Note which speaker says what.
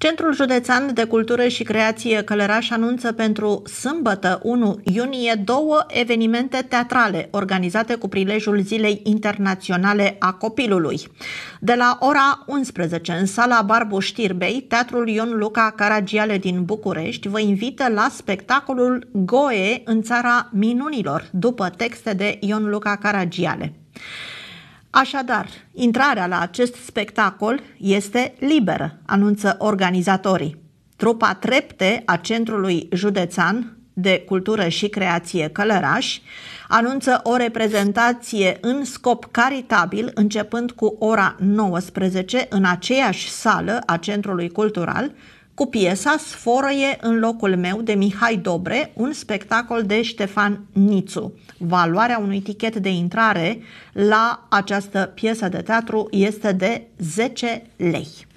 Speaker 1: Centrul Județean de Cultură și Creație Călăraș anunță pentru sâmbătă 1 iunie două evenimente teatrale organizate cu prilejul Zilei Internaționale a Copilului. De la ora 11 în sala Barbu Știrbei, Teatrul Ion Luca Caragiale din București vă invită la spectacolul Goe în țara minunilor, după texte de Ion Luca Caragiale. Așadar, intrarea la acest spectacol este liberă, anunță organizatorii. Trupa Trepte a Centrului Județean de Cultură și Creație Călăraș anunță o reprezentație în scop caritabil începând cu ora 19 în aceeași sală a Centrului Cultural cu piesa Sforăie în locul meu de Mihai Dobre, un spectacol de Ștefan Nițu. Valoarea unui tichet de intrare la această piesă de teatru este de 10 lei.